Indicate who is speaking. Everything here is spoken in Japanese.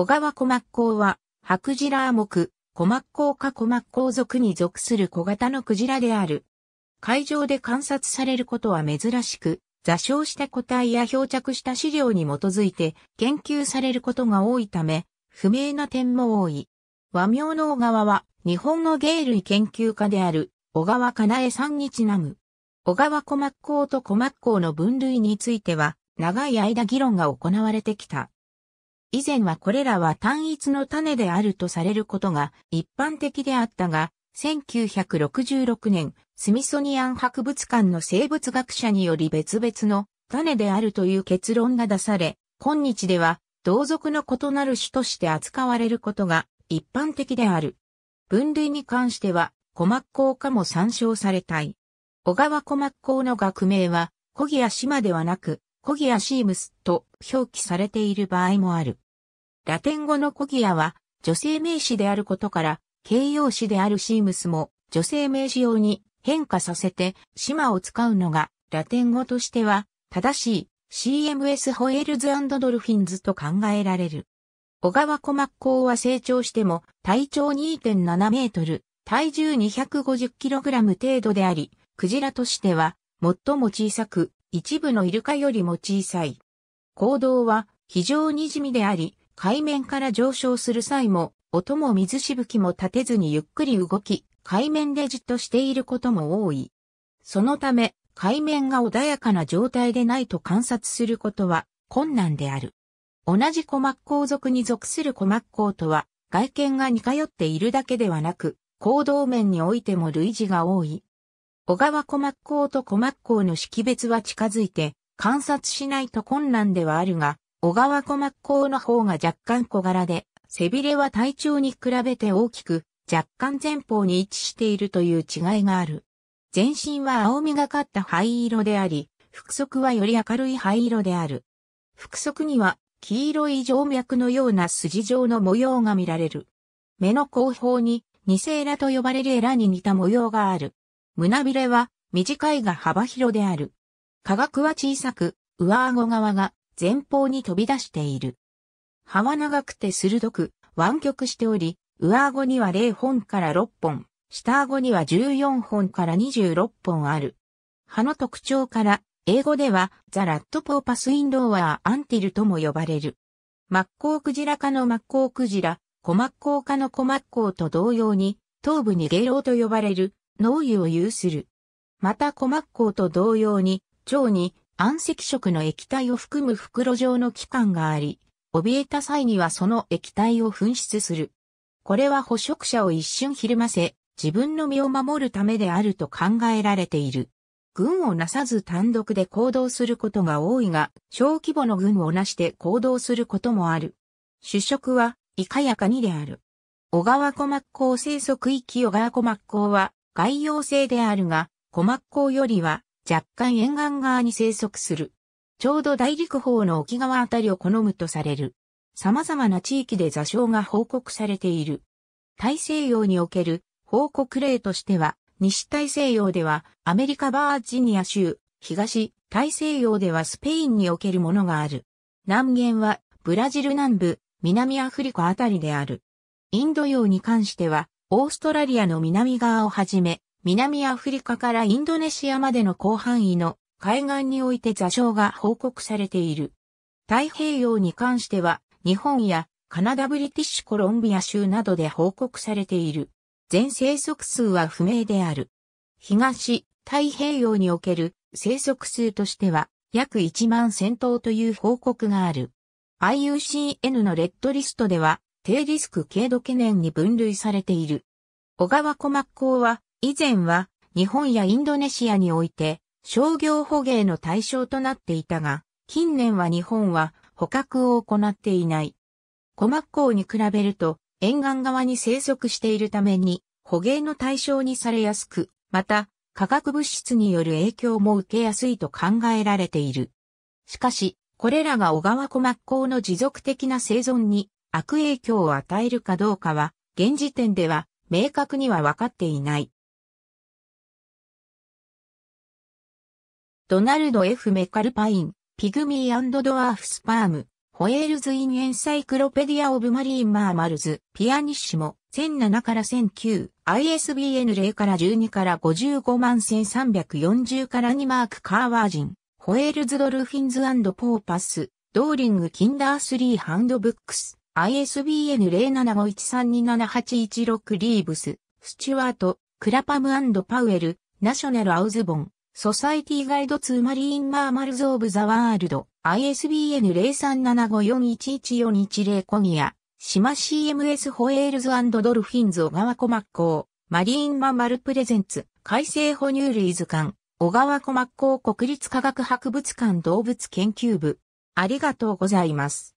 Speaker 1: 小川小松港は、白ジラー目、小松港か小松港族に属する小型のクジラである。海上で観察されることは珍しく、座礁した個体や漂着した資料に基づいて研究されることが多いため、不明な点も多い。和名の小川は、日本の芸類研究家である、小川かなえさんにちなむ。小川小松港と小松港の分類については、長い間議論が行われてきた。以前はこれらは単一の種であるとされることが一般的であったが、1966年、スミソニアン博物館の生物学者により別々の種であるという結論が出され、今日では同族の異なる種として扱われることが一般的である。分類に関しては、コマッコウ科も参照されたい。小川コマッコウの学名は、コギや島ではなく、コギアシームスと表記されている場合もある。ラテン語のコギアは女性名詞であることから、形容詞であるシームスも女性名詞用に変化させて島を使うのがラテン語としては正しい CMS ホエールズドルフィンズと考えられる。小川小コ港は成長しても体長2.7メートル、体重2 5 0ラム程度であり、クジラとしては最も小さく一部のイルカよりも小さい。行動は非常に地味であり、海面から上昇する際も、音も水しぶきも立てずにゆっくり動き、海面でじっとしていることも多い。そのため、海面が穏やかな状態でないと観察することは困難である。同じコマッコウに属するコマッコウとは、外見が似通っているだけではなく、行動面においても類似が多い。小川小松港と小松港の識別は近づいて、観察しないと困難ではあるが、小川小松港の方が若干小柄で、背びれは体長に比べて大きく、若干前方に位置しているという違いがある。全身は青みがかった灰色であり、腹側はより明るい灰色である。腹側には黄色い静脈のような筋状の模様が見られる。目の後方に、ニセエラと呼ばれるエラに似た模様がある。胸びれは短いが幅広である。下学は小さく、上顎側が前方に飛び出している。歯は長くて鋭く、湾曲しており、上顎には0本から6本、下顎には14本から26本ある。歯の特徴から、英語では、ザ・ラット・ポーパス・イン・ローアー・アンティルとも呼ばれる。マッコウクジラ科のマッコウクジラ、コマッコウ科のコマッコウと同様に、頭部にゲロウと呼ばれる脳油を有する。また小膜孔と同様に、腸に暗赤色の液体を含む袋状の器官があり、怯えた際にはその液体を噴出する。これは捕食者を一瞬ひるませ、自分の身を守るためであると考えられている。軍をなさず単独で行動することが多いが、小規模の軍をなして行動することもある。主食はいかやかにである。小川小膜港生息域小川小膜港は、外洋性であるが、コマッコウよりは若干沿岸側に生息する。ちょうど大陸方の沖側あたりを好むとされる。様々な地域で座礁が報告されている。大西洋における報告例としては、西大西洋ではアメリカバージニア州、東大西洋ではスペインにおけるものがある。南限はブラジル南部、南アフリカあたりである。インド洋に関してはオーストラリアの南側をはじめ、南アフリカからインドネシアまでの広範囲の海岸において座礁が報告されている。太平洋に関しては、日本やカナダブリティッシュコロンビア州などで報告されている。全生息数は不明である。東、太平洋における生息数としては約1万1000頭という報告がある。IUCN のレッドリストでは低リスク軽度懸念に分類されている。小川小牧港は、以前は、日本やインドネシアにおいて、商業捕鯨の対象となっていたが、近年は日本は捕獲を行っていない。小牧港に比べると、沿岸側に生息しているために、捕鯨の対象にされやすく、また、化学物質による影響も受けやすいと考えられている。しかし、これらが小川小牧港の持続的な生存に悪影響を与えるかどうかは、現時点では明確には分かっていない。ドナルド・ F・ メカルパイン、ピグミードワーフスパーム、ホエールズ・イン・エンサイクロペディア・オブ・マリーン・マーマルズ、ピアニッシモ、1007から1009、ISBN 0から12から55万1340から2マーク・カーワージン、ホエールズ・ドルフィンズポーパス、ドーリング・キンダースリー・ハンドブックス。ISBN 0 7 5 1 3 2 7 8 1 6リーブス、スチュワート、クラパムパウエル、ナショナルアウズボン、ソサイティガイドツーマリーンマーマルズオブザワールド、ISBN 0375411410コニア、島 CMS ホエールズドルフィンズ小川小コ校、マリーンママルプレゼンツ、海星哺乳類図鑑、小川小コ校国立科学博物館動物研究部。ありがとうございます。